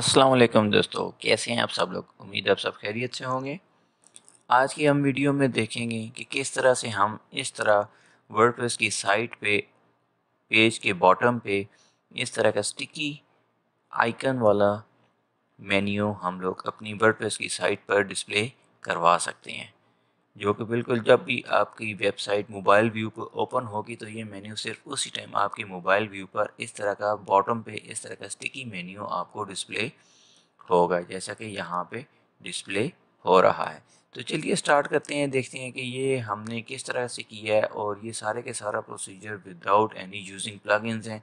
अस्सलाम वालेकुम दोस्तों कैसे हैं आप सब लोग उम्मीद आप सब खैरियत से होंगे आज की हम वीडियो में देखेंगे कि किस तरह से हम इस तरह वर्डप्रेस की साइट पे पेज के बॉटम पे इस तरह का स्टिकी आइकन वाला मेन्यू हम लोग अपनी वर्डप्रेस की साइट पर डिस्प्ले करवा सकते हैं जो कि बिल्कुल जब भी आपकी वेबसाइट मोबाइल व्यू पर ओपन होगी तो ये मेन्यू सिर्फ उसी टाइम आपके मोबाइल व्यू पर इस तरह का बॉटम पे इस तरह का स्टिकी मेन्यू आपको डिस्प्ले होगा जैसा कि यहाँ पे डिस्प्ले हो रहा है तो चलिए स्टार्ट करते हैं देखते हैं कि ये हमने किस तरह से किया है और ये सारे के सारा procedure without any using plugins हैं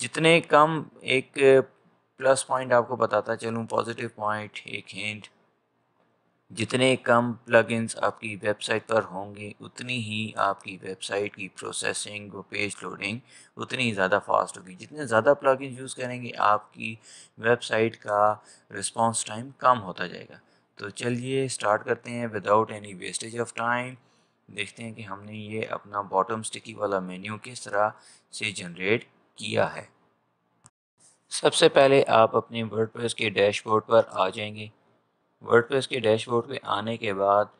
जितने कम एक प्लस पॉइंट आपको बताता चलूँ पॉजिटिव पॉइंट एक हिंट जितने कम प्लगइन्स आपकी वेबसाइट पर होंगे उतनी ही आपकी वेबसाइट की प्रोसेसिंग व पेज लोडिंग उतनी ज़्यादा फास्ट होगी जितने ज़्यादा प्लगइन यूज़ करेंगे आपकी वेबसाइट का रिस्पांस टाइम कम होता जाएगा तो चलिए स्टार्ट करते हैं without any wastage of time देखते हैं कि हमने ये अपना बॉटम स्टिकी वाला मेन्यू किस तरह से जनरेट किया है सबसे पहले आप अपने वर्डप्रेस के डैशबोर्ड पर आ जाएंगे वर्डप्रेस के डैशबोर्ड पे आने के बाद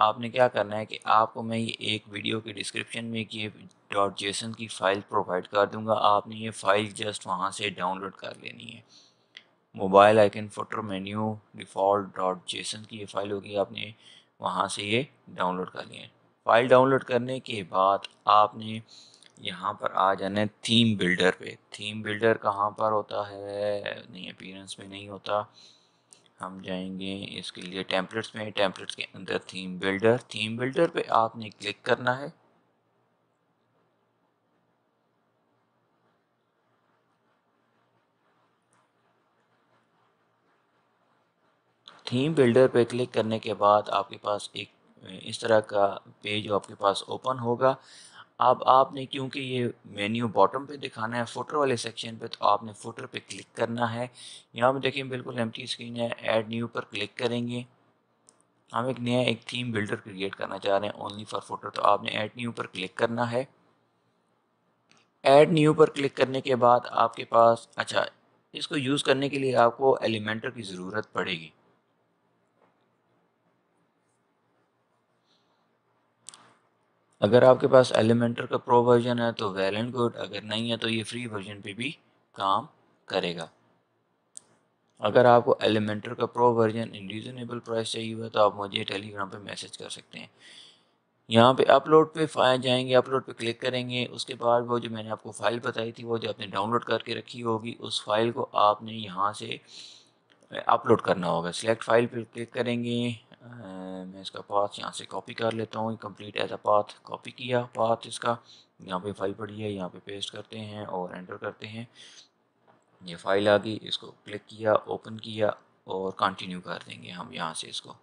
आपने क्या करना है कि आपको मैं ये एक वीडियो के डिस्क्रिप्शन में कि ये डॉट जेसन की फ़ाइल प्रोवाइड कर दूंगा आपने ये फ़ाइल जस्ट वहाँ से डाउनलोड कर लेनी है mobile icon photo menu default dot JSON की ये फ़ाइल होगी आपने वहाँ से ये डाउनलोड कर लिया है फ़ाइल डाउनलोड करने के बाद आपने यहाँ पर आ जाना है थीम बिल्डर पे थीम बिल्डर कहाँ पर होता है नहीं अपीरेंस में नहीं होता हम जाएंगे इसके लिए टेम्पलेट्स में टेम्पलेट्स के अंदर थीम बिल्डर थीम बिल्डर पे आपने क्लिक करना है थीम बिल्डर पे क्लिक करने के बाद आपके पास एक इस तरह का पेज आपके पास ओपन होगा अब आपने क्योंकि ये मेन्यू बॉटम पे दिखाना है फ़ोटो वाले सेक्शन पे तो आपने फोटो पे क्लिक करना है यहाँ पर देखें बिल्कुल एम स्क्रीन है ऐड न्यू पर क्लिक करेंगे हम एक नया एक थीम बिल्डर क्रिएट करना चाह रहे हैं ओनली फॉर फोटो तो आपने ऐड न्यू पर क्लिक करना है ऐड न्यू पर क्लिक करने के बाद आपके पास अच्छा इसको यूज़ करने के लिए आपको एलिमेंटर की ज़रूरत पड़ेगी अगर आपके पास एलिमेंटर का प्रो वर्जन है तो वेल एंड गुड अगर नहीं है तो ये फ्री वर्जन पे भी काम करेगा अगर आपको एलिमेंटर का pro version in reasonable price चाहिए हुआ तो आप मुझे टेलीग्राम पे मैसेज कर सकते हैं यहाँ पे अपलोड पे फाइल जाएंगे अपलोड पे क्लिक करेंगे उसके बाद वो जो मैंने आपको फ़ाइल बताई थी वो जो आपने डाउनलोड करके रखी होगी उस फाइल को आपने यहाँ से अपलोड करना होगा सिलेक्ट फाइल पर क्लिक करेंगे मैं इसका पाथ यहाँ से कॉपी कर लेता हूँ complete as a path copy किया पाथ इसका यहाँ पे फाइल पड़ी है यहाँ पे पेस्ट करते हैं और एंटर करते हैं ये फाइल आ गई इसको क्लिक किया ओपन किया और कंटिन्यू कर देंगे हम यहाँ से इसको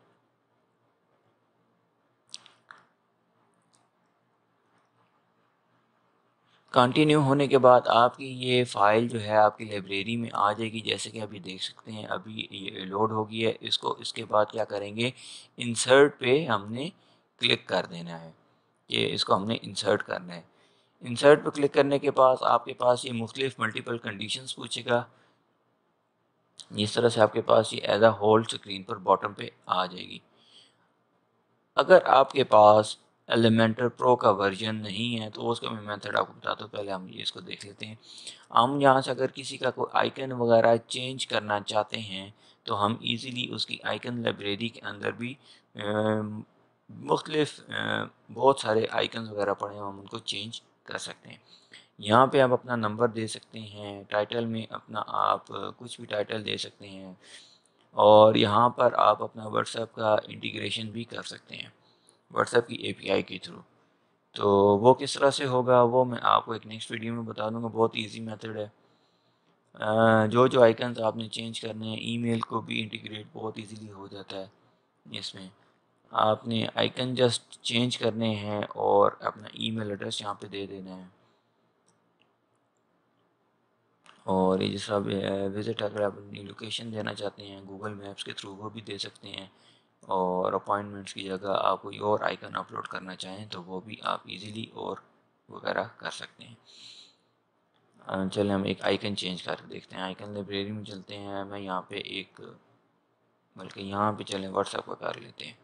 कंटिन्यू होने के बाद आपकी ये फ़ाइल जो है आपकी लाइब्रेरी में आ जाएगी जैसे कि आप ये देख सकते हैं अभी ये लोड हो गई है इसको इसके बाद क्या करेंगे इंसर्ट पे हमने क्लिक कर देना है ये इसको हमने इंसर्ट करना है इंसर्ट पे क्लिक करने के बाद आपके पास ये मुख्तलिफ मल्टीपल कंडीशंस पूछेगा इस तरह से आपके पास ये एज अ होल स्क्रीन पर बॉटम पे आ जाएगी अगर आपके पास एलिमेंटर प्रो का वर्जन नहीं है तो उसका भी मेथड आपको बता दो पहले हम ये इसको देख लेते हैं हम यहाँ से अगर किसी का कोई आइकन वगैरह चेंज करना चाहते हैं तो हम इजीली उसकी आइकन लाइब्रेरी के अंदर भी मुख्तलिफ बहुत सारे आइकन वगैरह पड़े हैं हम उनको चेंज कर सकते हैं यहाँ पे आप अपना नंबर दे सकते हैं टाइटल में अपना आप कुछ भी टाइटल दे सकते हैं और यहाँ पर आप अपना व्हाट्सएप का इंटीग्रेशन भी कर सकते हैं व्हाट्सएप की एपीआई के थ्रू तो वो किस तरह से होगा वो मैं आपको एक नेक्स्ट वीडियो में बता दूंगा बहुत इजी मेथड है जो जो आइकन्स आपने चेंज करने हैं ईमेल को भी इंटीग्रेट बहुत इजीली हो जाता है इसमें आपने आइकन जस्ट चेंज करने हैं और अपना ईमेल एड्रेस यहाँ पे दे देना है और ये जैसा विज़िट अगर आप अपनी लोकेशन देना चाहते हैं गूगल मैप्स के थ्रू वो भी दे सकते हैं और अपॉइंटमेंट्स की जगह आप कोई और आइकन अपलोड करना चाहें तो वो भी आप इजीली और वगैरह कर सकते हैं चलें हम एक आइकन चेंज कर देखते हैं आइकन लाइब्रेरी में चलते हैं मैं यहाँ पे एक बल्कि यहाँ पे चलें व्हाट्सएप का कर लेते हैं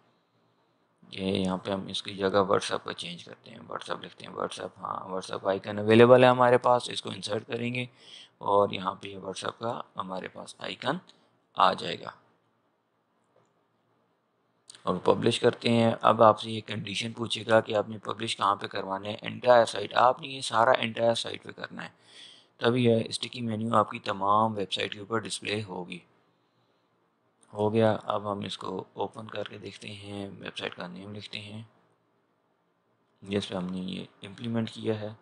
ये यहाँ पे हम इसकी जगह व्हाट्सएप का चेंज करते हैं व्हाट्सएप लिखते हैं व्हाट्सएप हाँ व्हाट्सएप आइकन अवेलेबल है हमारे पास इसको इंसर्ट करेंगे और यहाँ पर व्हाट्सअप का हमारे पास आइकन आ जाएगा और पब्लिश करते हैं अब आपसे ये कंडीशन पूछेगा कि आपने पब्लिश कहाँ पे करवाना है एंटायर साइट आपने ये सारा एंटायर साइट पे करना है तभी यह स्टिकी मेन्यू आपकी तमाम वेबसाइट के ऊपर डिस्प्ले होगी हो गया अब हम इसको ओपन करके देखते हैं वेबसाइट का नेम लिखते हैं जिस पर हमने ये इम्प्लीमेंट किया है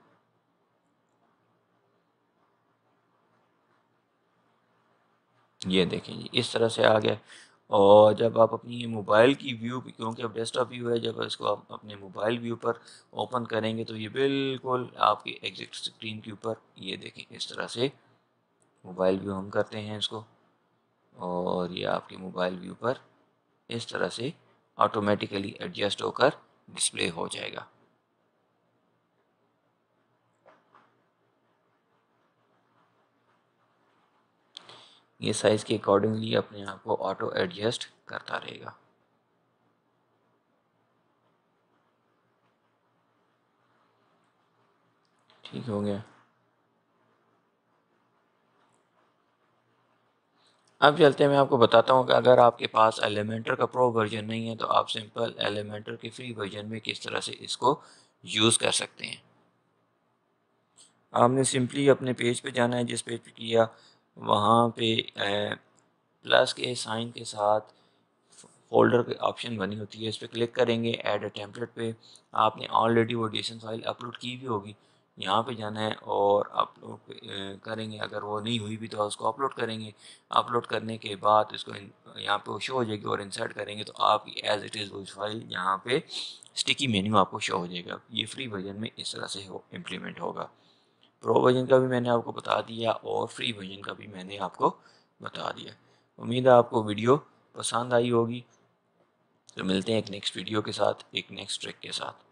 ये देखें जी इस तरह से आ गया और जब आप अपनी मोबाइल की व्यू क्योंकि अब डेस्कटॉप व्यू है जब इसको आप अपने मोबाइल व्यू पर ओपन करेंगे तो ये बिल्कुल आपकी एग्जिट स्क्रीन के ऊपर ये देखें इस तरह से मोबाइल व्यू हम करते हैं इसको और ये आपके मोबाइल व्यू पर इस तरह से ऑटोमेटिकली एडजस्ट होकर डिस्प्ले हो जाएगा ये साइज़ के अकॉर्डिंगली अपने आप को ऑटो एडजस्ट करता रहेगा ठीक हो गया अब चलते हैं मैं आपको बताता हूँ कि अगर आपके पास एलिमेंटर का प्रो वर्जन नहीं है तो आप सिंपल एलिमेंटर के फ्री वर्जन में किस तरह से इसको यूज़ कर सकते हैं आपने सिंपली अपने पेज पे जाना है जिस पेज पे किया वहाँ पे प्लस के साइन के साथ फोल्डर के ऑप्शन बनी होती है इस पर क्लिक करेंगे ऐड अ टेम्पलेट पे आपने ऑलरेडी वो डी फाइल अपलोड की भी होगी यहाँ पे जाना है और अपलोड करेंगे अगर वो नहीं हुई भी तो उसको अपलोड करेंगे अपलोड करने के बाद इसको यहाँ पे वो शो हो जाएगी और इंसर्ट करेंगे तो आपकी एज इट इज़ वो फाइल यहाँ पे स्टिकी मेन्यू आपको शो हो जाएगा ये फ्री वर्जन में इस तरह से हो इम्प्लीमेंट होगा प्रो वर्जन का भी मैंने आपको बता दिया और फ्री वर्जन का भी मैंने आपको बता दिया उम्मीद है आपको वीडियो पसंद आई होगी तो मिलते हैं एक नेक्स्ट वीडियो के साथ एक नेक्स्ट ट्रिक के साथ